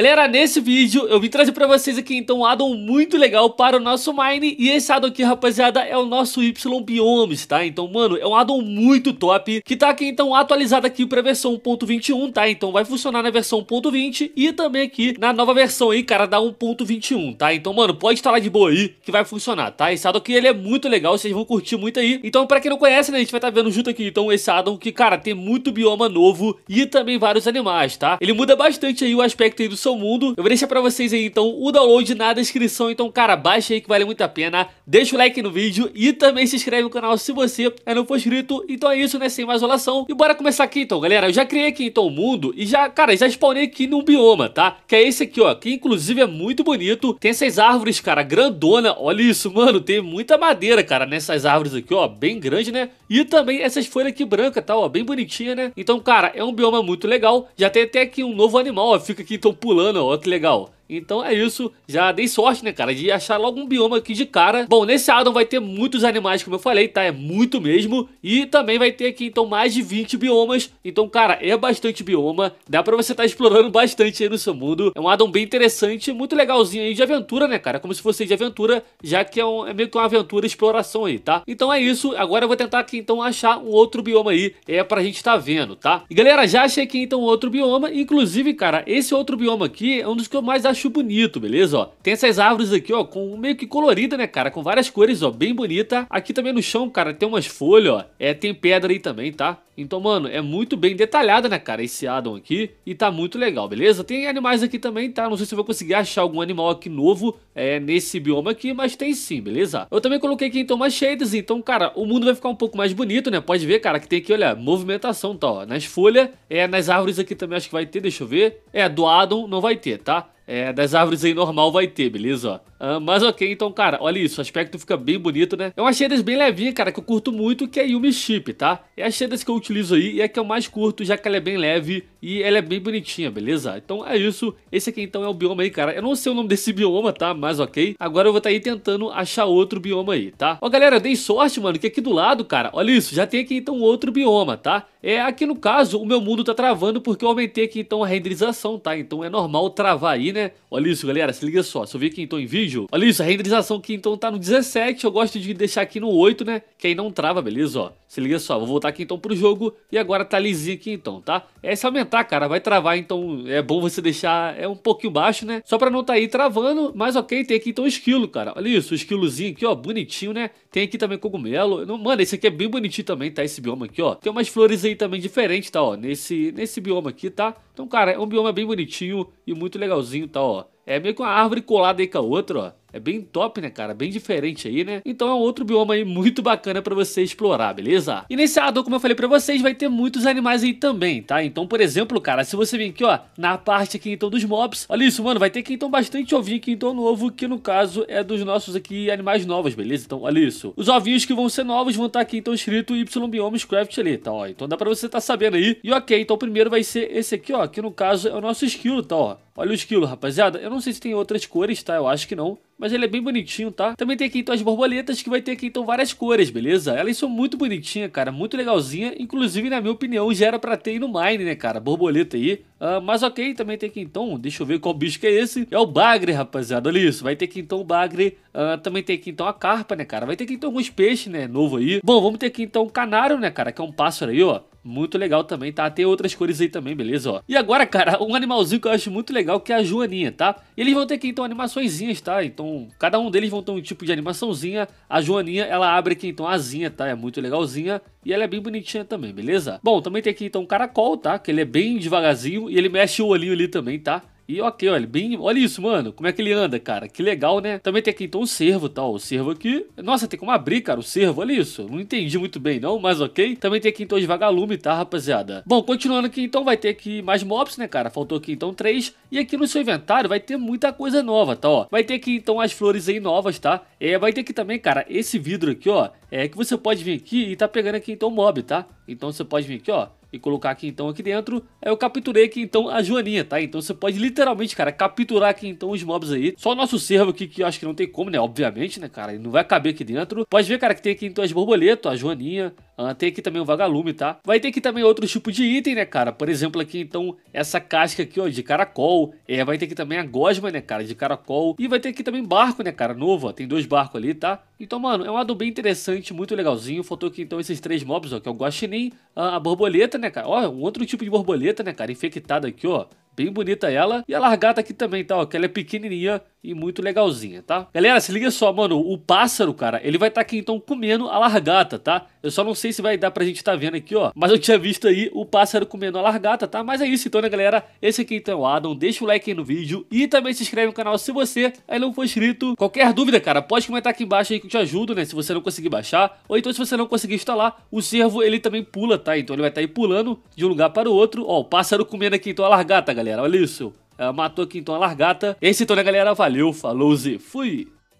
Galera, nesse vídeo eu vim trazer pra vocês aqui então um addon muito legal para o nosso Mine E esse addon aqui, rapaziada, é o nosso Y Biomes, tá? Então, mano, é um addon muito top Que tá aqui então atualizado aqui pra versão 1.21, tá? Então vai funcionar na versão 1.20 e também aqui na nova versão aí, cara, da 1.21, tá? Então, mano, pode instalar de boa aí que vai funcionar, tá? Esse addon aqui, ele é muito legal, vocês vão curtir muito aí Então, pra quem não conhece, né, a gente vai estar tá vendo junto aqui então esse addon que, cara, tem muito bioma novo e também vários animais, tá? Ele muda bastante aí o aspecto aí do seu seu mundo. Eu vou deixar pra vocês aí, então, o download na descrição. Então, cara, baixa aí que vale muito a pena. Deixa o like no vídeo e também se inscreve no canal se você é não for inscrito. Então é isso, né? Sem mais olação. E bora começar aqui, então, galera. Eu já criei aqui, então, o mundo e já, cara, já spawnei aqui num bioma, tá? Que é esse aqui, ó, que inclusive é muito bonito. Tem essas árvores, cara, grandona. Olha isso, mano. Tem muita madeira, cara, nessas árvores aqui, ó, bem grande, né? E também essas folhas aqui brancas, tá? Ó, bem bonitinha, né? Então, cara, é um bioma muito legal. Já tem até aqui um novo animal, ó. Fica aqui, então, pulando fulano, ó, que legal. Então é isso, já dei sorte, né, cara, de achar logo um bioma aqui de cara. Bom, nesse Adam vai ter muitos animais, como eu falei, tá? É muito mesmo. E também vai ter aqui, então, mais de 20 biomas. Então, cara, é bastante bioma. Dá pra você estar tá explorando bastante aí no seu mundo. É um Adam bem interessante, muito legalzinho aí de aventura, né, cara? Como se fosse de aventura, já que é, um, é meio que uma aventura exploração aí, tá? Então é isso, agora eu vou tentar aqui, então, achar um outro bioma aí, é pra gente tá vendo, tá? E galera, já achei aqui, então, outro bioma. Inclusive, cara, esse outro bioma aqui é um dos que eu mais acho acho bonito, beleza? Ó, tem essas árvores aqui, ó, com meio que colorida, né, cara? Com várias cores, ó, bem bonita. Aqui também no chão, cara, tem umas folhas, ó. É, tem pedra aí também, tá? Então, mano, é muito bem detalhada, né, cara, esse addon aqui. E tá muito legal, beleza? Tem animais aqui também, tá? Não sei se eu vou conseguir achar algum animal aqui novo é, nesse bioma aqui, mas tem sim, beleza? Eu também coloquei aqui, então, umas shaders. Então, cara, o mundo vai ficar um pouco mais bonito, né? Pode ver, cara, que tem aqui, olha, movimentação, tá, ó. Nas folhas, é, nas árvores aqui também acho que vai ter, deixa eu ver. É, do addon não vai ter, tá? É, das árvores aí normal vai ter, beleza? Ó. Ah, mas ok, então, cara, olha isso. O aspecto fica bem bonito, né? É uma shaders bem levinha, cara, que eu curto muito, que é Yumi Chip, tá? É a shaders que eu utilizo aí e é que que eu mais curto, já que ela é bem leve e ela é bem bonitinha, beleza? Então é isso. Esse aqui, então, é o bioma aí, cara. Eu não sei o nome desse bioma, tá? Mas ok. Agora eu vou estar tá aí tentando achar outro bioma aí, tá? Ó, galera, dei sorte, mano, que aqui do lado, cara, olha isso. Já tem aqui, então, outro bioma, tá? É, aqui no caso, o meu mundo tá travando porque eu aumentei aqui então a renderização, tá? Então é normal travar aí, né? Olha isso, galera, se liga só. Se eu vir aqui então em vídeo, olha isso, a renderização aqui então tá no 17, eu gosto de deixar aqui no 8, né? Que aí não trava, beleza, ó. Se liga só, vou voltar aqui então pro jogo e agora tá lisinho aqui então, tá? É se aumentar, cara, vai travar, então é bom você deixar é um pouquinho baixo, né? Só pra não tá aí travando, mas ok, tem aqui então esquilo, cara. Olha isso, o esquilozinho aqui, ó, bonitinho, né? Tem aqui também cogumelo. mano, esse aqui é bem bonitinho também, tá? Esse bioma aqui, ó. Tem umas flores aí também diferentes, tá? Ó, nesse, nesse bioma aqui, tá? Então, cara, é um bioma bem bonitinho e muito legalzinho, tá? Ó. É meio que uma árvore colada aí com a outra, ó. É bem top, né, cara? Bem diferente aí, né? Então é um outro bioma aí muito bacana pra você explorar, beleza? E nesse Adon, como eu falei pra vocês, vai ter muitos animais aí também, tá? Então, por exemplo, cara, se você vir aqui, ó, na parte aqui então dos mobs, olha isso, mano, vai ter aqui então bastante ovinho aqui então novo, que no caso é dos nossos aqui animais novos, beleza? Então, olha isso. Os ovinhos que vão ser novos vão estar tá aqui então escrito Y Biomes Craft ali, tá? Ó, então dá pra você tá sabendo aí. E ok, então o primeiro vai ser esse aqui, ó, que no caso é o nosso esquilo, tá? Ó, olha o esquilo, rapaziada. Eu não sei se tem outras cores, tá? Eu acho que não mas ele é bem bonitinho, tá? Também tem aqui então as borboletas, que vai ter aqui então várias cores, beleza? Elas são muito bonitinhas, cara, muito legalzinha. Inclusive, na minha opinião, já era pra ter no Mine, né, cara? Borboleta aí. Uh, mas ok, também tem aqui então, deixa eu ver qual bicho que é esse. É o Bagre, rapaziada, olha isso. Vai ter aqui então o Bagre, uh, também tem aqui então a Carpa, né, cara? Vai ter aqui então alguns peixes, né, novo aí. Bom, vamos ter aqui então o Canário, né, cara, que é um pássaro aí, ó. Muito legal também, tá? Tem outras cores aí também, beleza, ó. E agora, cara, um animalzinho que eu acho muito legal, que é a Joaninha, tá? eles vão ter aqui, então, animaçõezinhas, tá? Então, cada um deles vão ter um tipo de animaçãozinha. A Joaninha, ela abre aqui, então, a asinha, tá? É muito legalzinha. E ela é bem bonitinha também, beleza? Bom, também tem aqui, então, o caracol, tá? Que ele é bem devagarzinho e ele mexe o olhinho ali também, tá? E ok, olha, bem. Olha isso, mano. Como é que ele anda, cara? Que legal, né? Também tem aqui então o servo tal. Tá, o servo aqui. Nossa, tem como abrir, cara. O servo, olha isso. Não entendi muito bem, não, mas ok. Também tem aqui então os vagalume, tá, rapaziada? Bom, continuando aqui, então vai ter aqui mais mobs, né, cara? Faltou aqui então três. E aqui no seu inventário vai ter muita coisa nova, tá? Ó. Vai ter aqui então as flores aí novas, tá? É, vai ter aqui também, cara, esse vidro aqui, ó. É que você pode vir aqui e tá pegando aqui então mob, tá? Então você pode vir aqui, ó e colocar aqui então aqui dentro, eu é capturei aqui então a Joaninha, tá? Então você pode literalmente, cara, capturar aqui então os mobs aí. Só o nosso servo aqui, que eu acho que não tem como, né? Obviamente, né, cara? Ele não vai caber aqui dentro. Pode ver, cara, que tem aqui então as borboletas, a Joaninha, Uh, tem aqui também o vagalume, tá? Vai ter aqui também outro tipo de item, né, cara? Por exemplo, aqui então, essa casca aqui, ó, de caracol. É, vai ter aqui também a gosma, né, cara, de caracol. E vai ter aqui também barco, né, cara, novo, ó. Tem dois barcos ali, tá? Então, mano, é um lado bem interessante, muito legalzinho. Faltou aqui, então, esses três mobs, ó, que é o guaxinim, ah, a borboleta, né, cara? Ó, um outro tipo de borboleta, né, cara, infectada aqui, ó. Bem bonita ela. E a largata aqui também, tá? Ó, que ela é pequenininha e muito legalzinha, tá? Galera, se liga só, mano. O pássaro, cara, ele vai estar tá aqui então comendo a largata, tá? Eu só não sei se vai dar pra gente estar tá vendo aqui, ó. Mas eu tinha visto aí o pássaro comendo a largata, tá? Mas é isso então, né, galera? Esse aqui então é o Adam. Deixa o like aí no vídeo e também se inscreve no canal se você ainda não for inscrito. Qualquer dúvida, cara, pode comentar aqui embaixo aí que eu te ajudo, né? Se você não conseguir baixar. Ou então se você não conseguir instalar, o servo ele também pula, tá? Então ele vai estar tá aí pulando de um lugar para o outro. Ó, o pássaro comendo aqui então a largata, galera galera. Olha isso. Ela matou aqui então a largata. É isso então, né, galera? Valeu, falou, se Fui!